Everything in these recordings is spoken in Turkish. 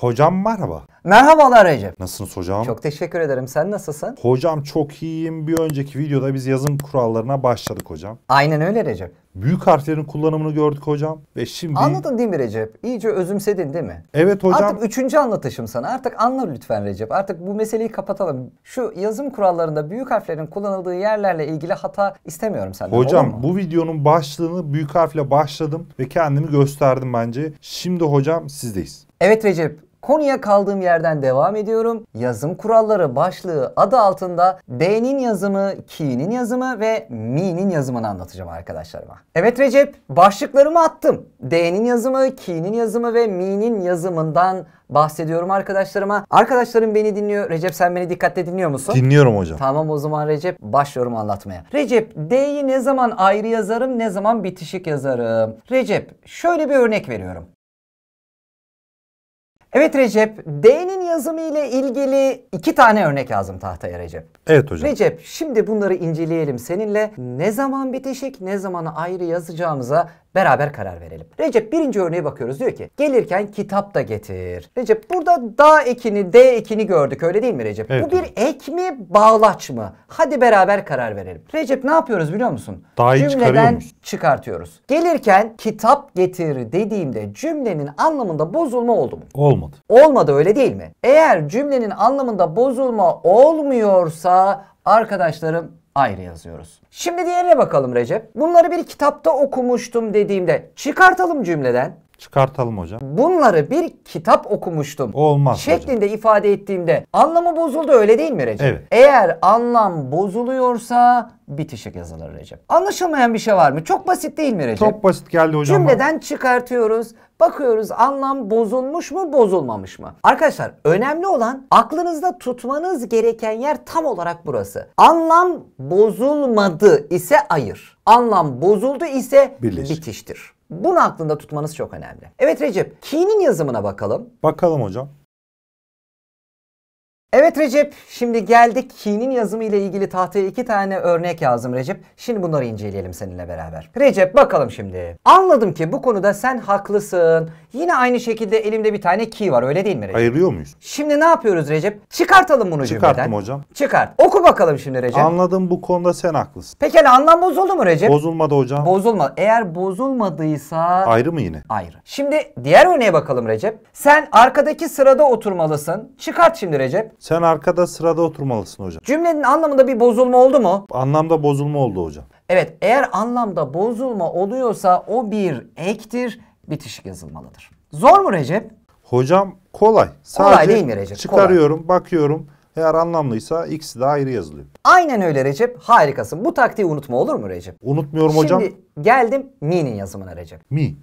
Hocam merhaba. Merhabalar Recep. Nasılsınız hocam? Çok teşekkür ederim. Sen nasılsın? Hocam çok iyiyim. Bir önceki videoda biz yazım kurallarına başladık hocam. Aynen öyle Recep. Büyük harflerin kullanımını gördük hocam ve şimdi... Anladın değil mi Recep? İyice özümsedin değil mi? Evet hocam. Artık üçüncü anlatışım sana. Artık anla lütfen Recep. Artık bu meseleyi kapatalım. Şu yazım kurallarında büyük harflerin kullanıldığı yerlerle ilgili hata istemiyorum senden. Hocam bu videonun başlığını büyük harfle başladım ve kendimi gösterdim bence. Şimdi hocam sizdeyiz. Evet Recep Konuya kaldığım yerden devam ediyorum. Yazım kuralları başlığı adı altında D'nin yazımı, ki'nin yazımı ve mi'nin yazımını anlatacağım arkadaşlarıma. Evet Recep, başlıklarımı attım. D'nin yazımı, ki'nin yazımı ve mi'nin yazımından bahsediyorum arkadaşlarıma. Arkadaşlarım beni dinliyor. Recep sen beni dikkatle dinliyor musun? Dinliyorum hocam. Tamam o zaman Recep başlıyorum anlatmaya. Recep D'yi ne zaman ayrı yazarım ne zaman bitişik yazarım? Recep şöyle bir örnek veriyorum. Evet Recep, D'nin yazımı ile ilgili iki tane örnek yazdım tahtaya Recep. Evet hocam. Recep, şimdi bunları inceleyelim seninle. Ne zaman bitişik, ne zaman ayrı yazacağımıza beraber karar verelim. Recep birinci örneğe bakıyoruz diyor ki gelirken kitap da getir. Recep burada da ekini d ekini gördük öyle değil mi Recep? Evet, Bu bir ek mi bağlaç mı? Hadi beraber karar verelim. Recep ne yapıyoruz biliyor musun? Da'yı Cümleden çıkartıyoruz. Gelirken kitap getir dediğimde cümlenin anlamında bozulma oldu mu? Olmadı. Olmadı. Olmadı öyle değil mi? Eğer cümlenin anlamında bozulma olmuyorsa arkadaşlarım ayrı yazıyoruz. Şimdi diğerine bakalım Recep. Bunları bir kitapta okumuştum dediğimde çıkartalım cümleden. Çıkartalım hocam. Bunları bir kitap okumuştum. Olmaz Şeklinde hocam. ifade ettiğimde anlamı bozuldu öyle değil mi Recep? Evet. Eğer anlam bozuluyorsa bitişik yazılır Recep. Anlaşılmayan bir şey var mı? Çok basit değil mi Recep? Çok basit geldi hocam. Cümleden çıkartıyoruz. Bakıyoruz anlam bozulmuş mu bozulmamış mı? Arkadaşlar önemli olan aklınızda tutmanız gereken yer tam olarak burası. Anlam bozulmadı ise ayır. Anlam bozuldu ise Birleşik. bitiştir. Bunu aklında tutmanız çok önemli. Evet Recep, ki'nin yazımına bakalım. Bakalım hocam. Evet Recep, şimdi geldik Ki'nin yazımı ile ilgili tahtaya iki tane örnek yazdım Recep. Şimdi bunları inceleyelim seninle beraber. Recep bakalım şimdi. Anladım ki bu konuda sen haklısın. Yine aynı şekilde elimde bir tane Ki var öyle değil mi Recep? Ayırıyor muyuz? Şimdi ne yapıyoruz Recep? Çıkartalım bunu Çıkarttım cümleden. hocam. Çıkart. Oku bakalım şimdi Recep. Anladım bu konuda sen haklısın. Pekala anlam bozuldu mu Recep? Bozulmadı hocam. Bozulmadı. Eğer bozulmadıysa... Ayrı mı yine? Ayrı. Şimdi diğer örneğe bakalım Recep. Sen arkadaki sırada oturmalısın. Çıkart şimdi Recep. Sen arkada sırada oturmalısın hocam. Cümlenin anlamında bir bozulma oldu mu? Anlamda bozulma oldu hocam. Evet eğer anlamda bozulma oluyorsa o bir ektir bitişik yazılmalıdır. Zor mu Recep? Hocam kolay. Sadece kolay değil mi Recep? Çıkarıyorum kolay. bakıyorum. Eğer anlamlıysa ikisi de ayrı yazılıyor. Aynen öyle Recep. Harikasın. Bu taktiği unutma olur mu Recep? Unutmuyorum Şimdi hocam. Şimdi geldim mi'nin yazımına Recep. Mi.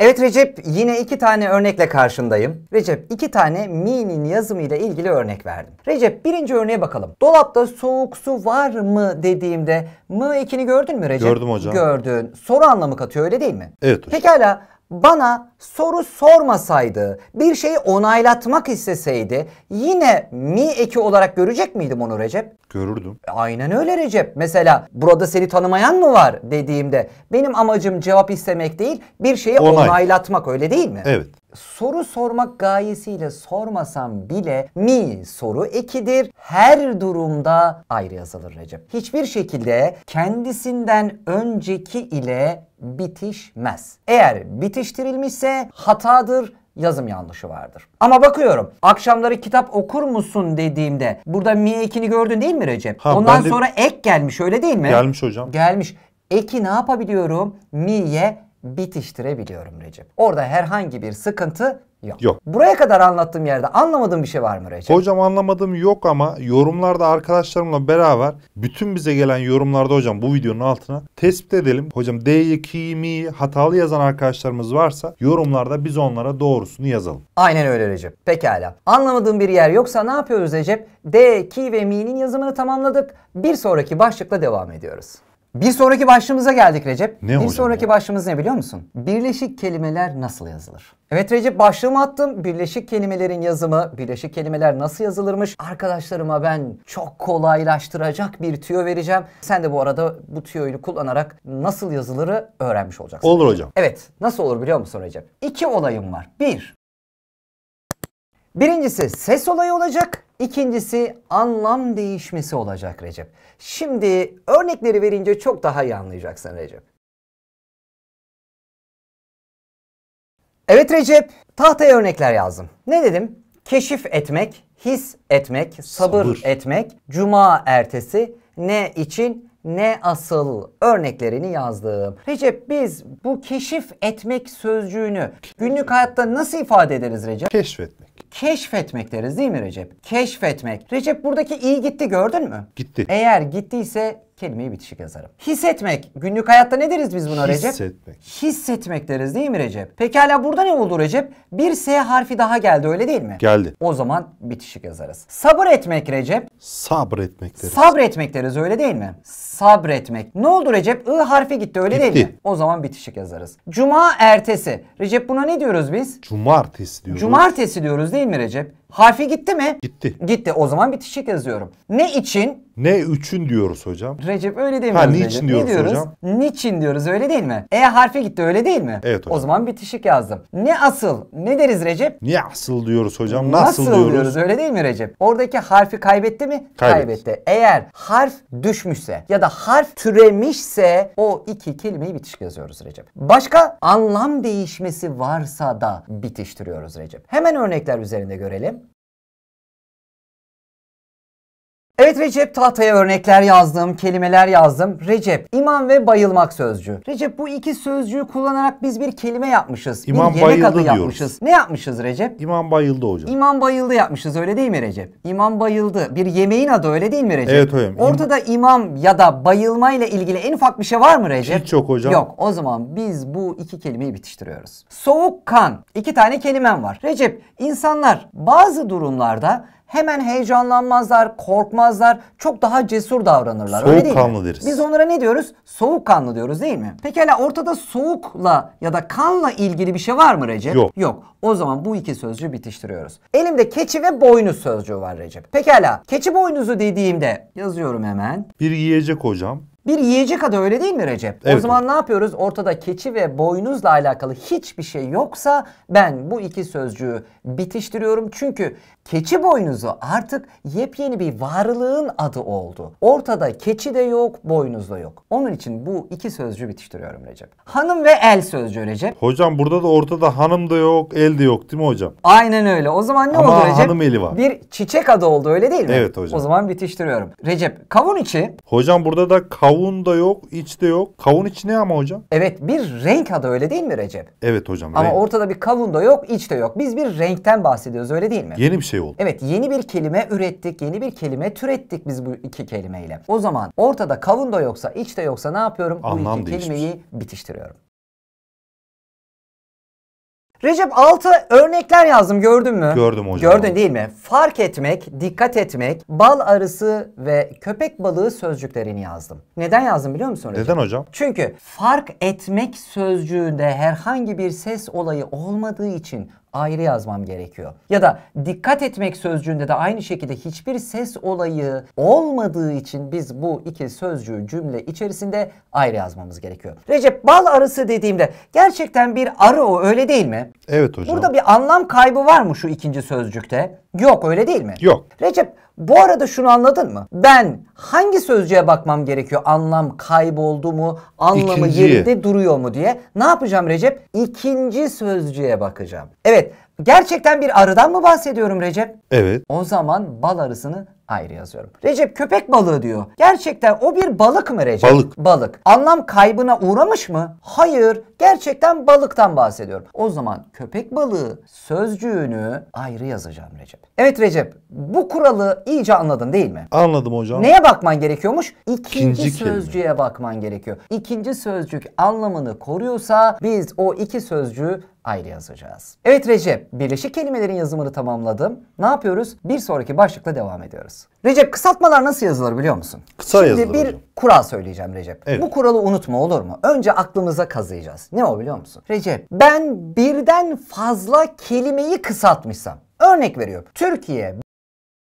Evet Recep yine iki tane örnekle karşındayım. Recep iki tane mi'nin yazımıyla ilgili örnek verdim. Recep birinci örneğe bakalım. Dolapta soğuk su var mı dediğimde mı ekini gördün mü Recep? Gördüm hocam. Gördün. Soru anlamı katıyor öyle değil mi? Evet hocam. Pekala bana soru sormasaydı, bir şeyi onaylatmak isteseydi yine mi eki olarak görecek miydim onu Recep? Görürdüm. E, aynen öyle Recep. Mesela burada seni tanımayan mı var dediğimde benim amacım cevap istemek değil, bir şeyi Onay. onaylatmak öyle değil mi? Evet soru sormak gayesiyle sormasam bile mi soru ekidir. Her durumda ayrı yazılır Recep. Hiçbir şekilde kendisinden önceki ile bitişmez. Eğer bitiştirilmişse hatadır yazım yanlışı vardır. Ama bakıyorum akşamları kitap okur musun dediğimde burada mi ekini gördün değil mi Recep? Ha, Ondan de... sonra ek gelmiş öyle değil mi? Gelmiş hocam. Gelmiş. Eki ne yapabiliyorum? Mi'ye bitiştirebiliyorum Recep. Orada herhangi bir sıkıntı yok. Yok. Buraya kadar anlattığım yerde anlamadığım bir şey var mı Recep? Hocam anlamadığım yok ama yorumlarda arkadaşlarımla beraber bütün bize gelen yorumlarda hocam bu videonun altına tespit edelim. Hocam D'yi, kimi hatalı yazan arkadaşlarımız varsa yorumlarda biz onlara doğrusunu yazalım. Aynen öyle Recep. Pekala. Anlamadığım bir yer yoksa ne yapıyoruz Recep? D, k ve mi'nin yazımını tamamladık. Bir sonraki başlıkla devam ediyoruz. Bir sonraki başlığımıza geldik Recep. Ne bir sonraki ya? başlığımız ne biliyor musun? Birleşik kelimeler nasıl yazılır? Evet Recep başlığımı attım. Birleşik kelimelerin yazımı, birleşik kelimeler nasıl yazılırmış? Arkadaşlarıma ben çok kolaylaştıracak bir tüyo vereceğim. Sen de bu arada bu tüyoyu kullanarak nasıl yazılırı öğrenmiş olacaksın. Olur hocam. Evet nasıl olur biliyor musun Recep? İki olayım var. Bir. Birincisi ses olayı olacak. İkincisi anlam değişmesi olacak Recep. Şimdi örnekleri verince çok daha iyi anlayacaksın Recep. Evet Recep, tahtaya örnekler yazdım. Ne dedim? Keşif etmek, his etmek, sabır, sabır. etmek, cuma ertesi, ne için, ne asıl örneklerini yazdım. Recep biz bu keşif etmek sözcüğünü günlük hayatta nasıl ifade ederiz Recep? Keşfetmek keşfetmek deriz değil mi Recep? Keşfetmek. Recep buradaki iyi gitti gördün mü? Gitti. Eğer gittiyse kelimeyi bitişik yazarım. Hissetmek. Günlük hayatta ne deriz biz buna Recep? Hissetmek. Hissetmek deriz değil mi Recep? Pekala burada ne oldu Recep? Bir S harfi daha geldi öyle değil mi? Geldi. O zaman bitişik yazarız. Sabır etmek Recep. Sabretmek deriz. Sabretmek deriz öyle değil mi? Sabretmek. Ne oldu Recep? I harfi gitti öyle gitti. değil mi? O zaman bitişik yazarız. Cuma ertesi. Recep buna ne diyoruz biz? Cumartesi diyoruz. Cumartesi diyoruz değil mi Recep? Harfi gitti mi? Gitti. Gitti. O zaman bitişik yazıyorum. Ne için? Ne üçün diyoruz hocam. Recep öyle demiyoruz. Ha niçin Recep. diyoruz, ne diyoruz hocam? Niçin diyoruz öyle değil mi? E harfi gitti öyle değil mi? Evet hocam. O zaman bitişik yazdım. Ne asıl? Ne deriz Recep? Niye asıl diyoruz hocam? Nasıl, Nasıl diyoruz? diyoruz öyle değil mi Recep? Oradaki harfi kaybetti mi? Kaybetti. kaybetti. Eğer harf düşmüşse ya da harf türemişse o iki kelimeyi bitişik yazıyoruz Recep. Başka anlam değişmesi varsa da bitiştiriyoruz Recep. Hemen örnekler üzerinde görelim. Evet Recep tahtaya örnekler yazdım, kelimeler yazdım. Recep, iman ve bayılmak sözcüğü. Recep bu iki sözcüğü kullanarak biz bir kelime yapmışız. İman bir yemek bayıldı adı diyoruz. yapmışız. Ne yapmışız Recep? İman bayıldı hocam. İman bayıldı yapmışız öyle değil mi Recep? İman bayıldı. Bir yemeğin adı öyle değil mi Recep? Evet hocam. Ortada imam ya da bayılmayla ilgili en ufak bir şey var mı Recep? Hiç yok hocam. Yok. O zaman biz bu iki kelimeyi bitiştiriyoruz. Soğuk kan. İki tane kelimem var. Recep, insanlar bazı durumlarda hemen heyecanlanmazlar, korkmazlar, çok daha cesur davranırlar. Soğuk Öyle değil kanlı deriz. Biz onlara ne diyoruz? Soğuk kanlı diyoruz değil mi? Peki Pekala ortada soğukla ya da kanla ilgili bir şey var mı Recep? Yok. Yok. O zaman bu iki sözcüğü bitiştiriyoruz. Elimde keçi ve boynuz sözcüğü var Recep. Pekala keçi boynuzu dediğimde yazıyorum hemen. Bir yiyecek hocam. Bir yiyecek adı öyle değil mi Recep? Evet. O zaman ne yapıyoruz? Ortada keçi ve boynuzla alakalı hiçbir şey yoksa ben bu iki sözcüğü bitiştiriyorum. Çünkü Keçi boynuzu artık yepyeni bir varlığın adı oldu. Ortada keçi de yok, boynuz da yok. Onun için bu iki sözcü bitiştiriyorum Recep. Hanım ve el sözcüğü Recep. Hocam burada da ortada hanım da yok, el de yok değil mi hocam? Aynen öyle. O zaman ne Ama oldu Recep? hanım eli var. Bir çiçek adı oldu öyle değil mi? Evet hocam. O zaman bitiştiriyorum. Recep kavun içi. Hocam burada da kavun da yok, iç de yok. Kavun içi ne ama hocam? Evet bir renk adı öyle değil mi Recep? Evet hocam. Ama renk. ortada bir kavun da yok, iç de yok. Biz bir renkten bahsediyoruz öyle değil mi? Yeni bir şey şey oldu. Evet yeni bir kelime ürettik, yeni bir kelime türettik biz bu iki kelimeyle. O zaman ortada kavun da yoksa, iç de yoksa ne yapıyorum? Anlam bu iki değişmiş. kelimeyi bitiştiriyorum. Recep altı örnekler yazdım gördün mü? Gördüm hocam. Gördün değil mi? Fark etmek, dikkat etmek, bal arısı ve köpek balığı sözcüklerini yazdım. Neden yazdım biliyor musun Recep? Neden hocam? Çünkü fark etmek sözcüğünde herhangi bir ses olayı olmadığı için ayrı yazmam gerekiyor. Ya da dikkat etmek sözcüğünde de aynı şekilde hiçbir ses olayı olmadığı için biz bu iki sözcüğü cümle içerisinde ayrı yazmamız gerekiyor. Recep bal arısı dediğimde gerçekten bir arı o öyle değil mi? Evet hocam. Burada bir anlam kaybı var mı şu ikinci sözcükte? Yok öyle değil mi? Yok. Recep bu arada şunu anladın mı? Ben hangi sözcüğe bakmam gerekiyor? Anlam kayboldu mu? Anlamı İkinci. yerinde duruyor mu diye. Ne yapacağım Recep? İkinci sözcüğe bakacağım. Evet Gerçekten bir arıdan mı bahsediyorum Recep? Evet. O zaman bal arısını ayrı yazıyorum. Recep köpek balığı diyor. Gerçekten o bir balık mı Recep? Balık. Balık. Anlam kaybına uğramış mı? Hayır. Gerçekten balıktan bahsediyorum. O zaman köpek balığı sözcüğünü ayrı yazacağım Recep. Evet Recep bu kuralı iyice anladın değil mi? Anladım hocam. Neye bakman gerekiyormuş? İkinci, İkinci sözcüğe kelime. bakman gerekiyor. İkinci sözcük anlamını koruyorsa biz o iki sözcüğü ayrı yazacağız. Evet Recep, birleşik kelimelerin yazımını tamamladım. Ne yapıyoruz? Bir sonraki başlıkla devam ediyoruz yapacağız. Recep kısaltmalar nasıl yazılır biliyor musun? Kısa Şimdi yazılır bir hocam. kural söyleyeceğim Recep. Evet. Bu kuralı unutma olur mu? Önce aklımıza kazıyacağız. Ne o biliyor musun? Recep ben birden fazla kelimeyi kısaltmışsam. Örnek veriyorum. Türkiye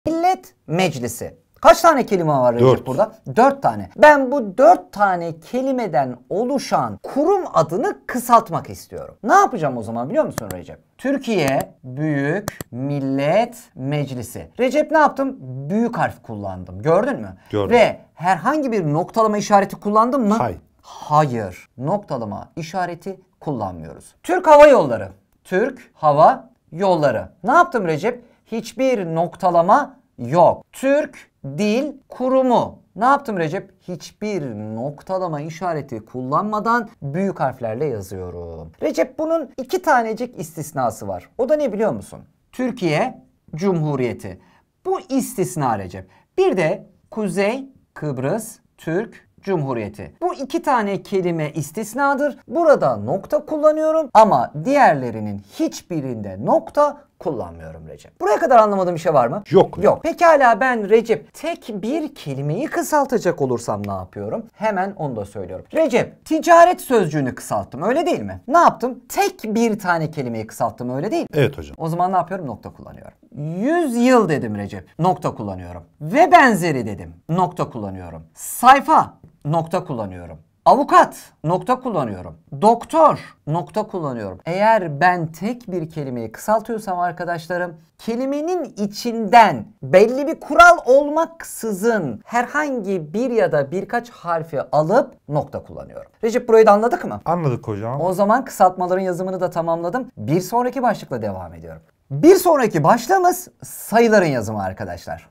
Millet Meclisi. Kaç tane kelime var Recep dört. burada? Dört tane. Ben bu dört tane kelimeden oluşan kurum adını kısaltmak istiyorum. Ne yapacağım o zaman biliyor musun Recep? Türkiye Büyük Millet Meclisi. Recep ne yaptım? Büyük harf kullandım. Gördün mü? Gördüm. Ve herhangi bir noktalama işareti kullandım mı? Hayır. Hayır. Noktalama işareti kullanmıyoruz. Türk Hava Yolları. Türk Hava Yolları. Ne yaptım Recep? Hiçbir noktalama yok. Türk Dil Kurumu. Ne yaptım Recep? Hiçbir noktalama işareti kullanmadan büyük harflerle yazıyorum. Recep bunun iki tanecik istisnası var. O da ne biliyor musun? Türkiye Cumhuriyeti. Bu istisna Recep. Bir de Kuzey Kıbrıs Türk Cumhuriyeti. Bu iki tane kelime istisnadır. Burada nokta kullanıyorum ama diğerlerinin hiçbirinde nokta kullanmıyorum Recep. Buraya kadar anlamadığım bir şey var mı? Yok. Yok. Pekala ben Recep tek bir kelimeyi kısaltacak olursam ne yapıyorum? Hemen onu da söylüyorum. Recep ticaret sözcüğünü kısalttım öyle değil mi? Ne yaptım? Tek bir tane kelimeyi kısalttım öyle değil mi? Evet hocam. O zaman ne yapıyorum? Nokta kullanıyorum. 100 yıl dedim Recep. Nokta kullanıyorum. Ve benzeri dedim. Nokta kullanıyorum. Sayfa nokta kullanıyorum. Avukat nokta kullanıyorum. Doktor nokta kullanıyorum. Eğer ben tek bir kelimeyi kısaltıyorsam arkadaşlarım kelimenin içinden belli bir kural olmaksızın herhangi bir ya da birkaç harfi alıp nokta kullanıyorum. Recep burayı da anladık mı? Anladık hocam. O zaman kısaltmaların yazımını da tamamladım. Bir sonraki başlıkla devam ediyorum. Bir sonraki başlığımız sayıların yazımı arkadaşlar.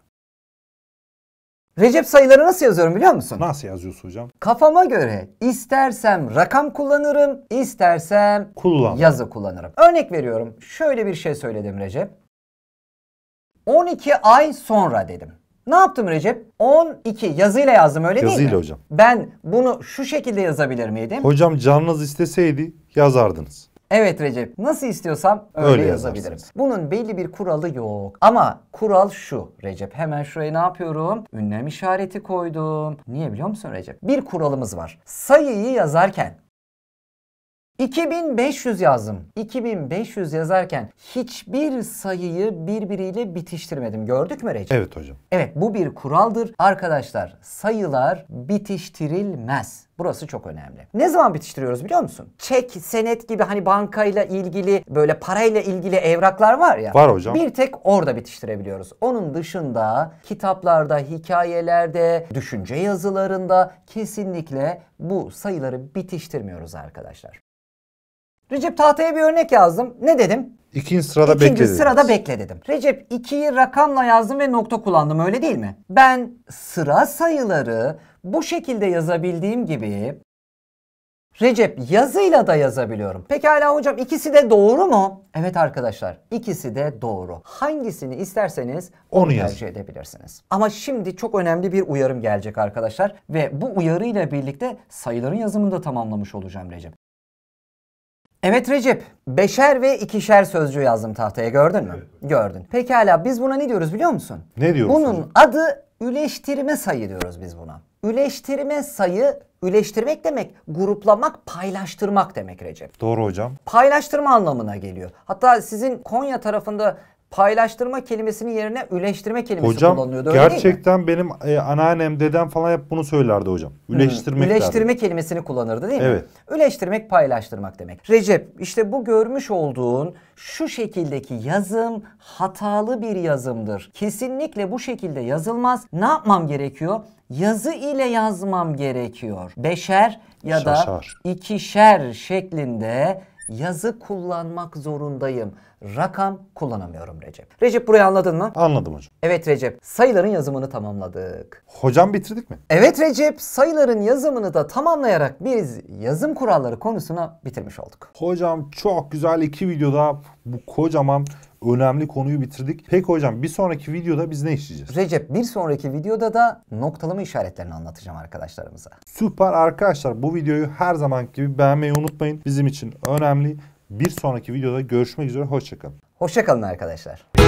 Recep sayıları nasıl yazıyorum biliyor musun? Nasıl yazıyorsun hocam? Kafama göre istersem rakam kullanırım, istersem Kullan. yazı kullanırım. Örnek veriyorum. Şöyle bir şey söyledim Recep. 12 ay sonra dedim. Ne yaptım Recep? 12 yazıyla yazdım öyle değil mi? Yazıyla hocam. Ben bunu şu şekilde yazabilir miydim? Hocam canınız isteseydi yazardınız. Evet Recep nasıl istiyorsam öyle, öyle yazabilirim. Bunun belli bir kuralı yok. Ama kural şu Recep. Hemen şuraya ne yapıyorum? Ünlem işareti koydum. Niye biliyor musun Recep? Bir kuralımız var. Sayıyı yazarken 2500 yazdım. 2500 yazarken hiçbir sayıyı birbiriyle bitiştirmedim. Gördük mü Recep? Evet hocam. Evet bu bir kuraldır. Arkadaşlar sayılar bitiştirilmez. Burası çok önemli. Ne zaman bitiştiriyoruz biliyor musun? Çek, senet gibi hani bankayla ilgili böyle parayla ilgili evraklar var ya. Var hocam. Bir tek orada bitiştirebiliyoruz. Onun dışında kitaplarda, hikayelerde, düşünce yazılarında kesinlikle bu sayıları bitiştirmiyoruz arkadaşlar. Recep tahtaya bir örnek yazdım. Ne dedim? İkinci sırada İkinci bekle İkinci sırada bekle dedim. Recep 2'yi rakamla yazdım ve nokta kullandım öyle değil mi? Ben sıra sayıları bu şekilde yazabildiğim gibi Recep yazıyla da yazabiliyorum. Pekala hocam ikisi de doğru mu? Evet arkadaşlar ikisi de doğru. Hangisini isterseniz onu, tercih edebilirsiniz. Ama şimdi çok önemli bir uyarım gelecek arkadaşlar. Ve bu uyarıyla birlikte sayıların yazımını da tamamlamış olacağım Recep. Evet Recep, beşer ve ikişer sözcüğü yazdım tahtaya gördün mü? Evet. Gördün. Pekala biz buna ne diyoruz biliyor musun? Ne diyoruz? Bunun hocam? adı üleştirme sayı diyoruz biz buna. Üleştirme sayı, üleştirmek demek gruplamak, paylaştırmak demek Recep. Doğru hocam. Paylaştırma anlamına geliyor. Hatta sizin Konya tarafında paylaştırma kelimesinin yerine üleştirme kelimesi hocam, kullanılıyordu. Hocam gerçekten benim e, anneannem, dedem falan hep bunu söylerdi hocam. Üleştirmek hmm, Üleştirme derdi. kelimesini kullanırdı değil evet. mi? Evet. Üleştirmek paylaştırmak demek. Recep işte bu görmüş olduğun şu şekildeki yazım hatalı bir yazımdır. Kesinlikle bu şekilde yazılmaz. Ne yapmam gerekiyor? Yazı ile yazmam gerekiyor. Beşer ya da Şaşar. ikişer şeklinde yazı kullanmak zorundayım. Rakam kullanamıyorum Recep. Recep burayı anladın mı? Anladım hocam. Evet Recep. Sayıların yazımını tamamladık. Hocam bitirdik mi? Evet Recep. Sayıların yazımını da tamamlayarak biz yazım kuralları konusuna bitirmiş olduk. Hocam çok güzel iki videoda bu kocaman önemli konuyu bitirdik. Peki hocam bir sonraki videoda biz ne işleyeceğiz? Recep bir sonraki videoda da noktalama işaretlerini anlatacağım arkadaşlarımıza. Süper arkadaşlar bu videoyu her zamanki gibi beğenmeyi unutmayın. Bizim için önemli. Bir sonraki videoda görüşmek üzere. Hoşçakalın. Hoşçakalın arkadaşlar.